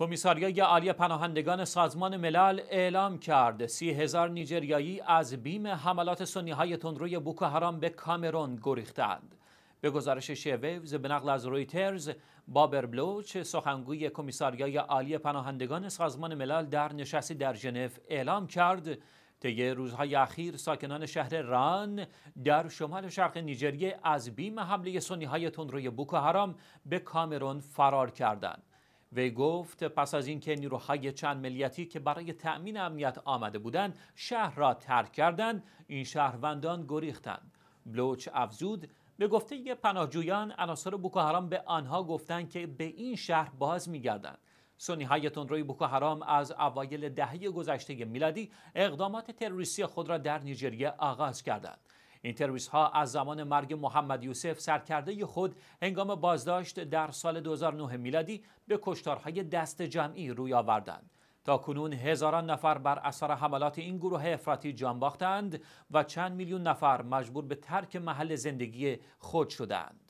کمیساریای عالی پناهندگان سازمان ملل اعلام کرد سی هزار نیجریایی از بیم حملات سنی های تندروی بوکو حرام به کامرون گریختند. به گزارش شیویوز به نقل از رویترز بابر بلوچ سخنگوی کمیساریای عالی پناهندگان سازمان ملل در نشستی در ژنو اعلام کرد طی روزهای اخیر ساکنان شهر ران در شمال شرق نیجریه از بیم حمله سنی های تندروی بوکو حرام به کامرون فرار کردند. وی گفت پس از اینکه نیروهای چند ملیتی که برای تأمین امنیت آمده بودند شهر را ترک کردند این شهروندان گریختند بلوچ افزود به گفته پناهجویان عناصر بوکوهرام به آنها گفتند که به این شهر باز میگردند سنی های تندروی بوکو حرام از اوایل دهه گذشته میلادی اقدامات تروریستی خود را در نیجریه آغاز کردند این ترویس ها از زمان مرگ محمد یوسف سرکرده خود هنگام بازداشت در سال 2009 میلادی به کشتارهای دست جمعی روی آوردند تا کنون هزاران نفر بر اثر حملات این گروه افراطی جان باختند و چند میلیون نفر مجبور به ترک محل زندگی خود شدند